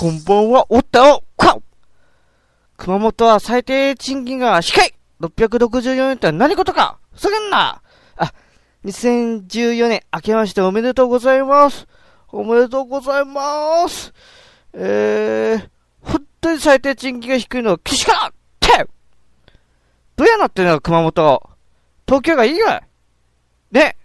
こんばんは、おったおか熊本は最低賃金が低い !664 円って何事かふざけんなあ、2014年明けましておめでとうございますおめでとうございますえー、本当に最低賃金が低いのは岸からってどうやなってんの熊本東京がいいよね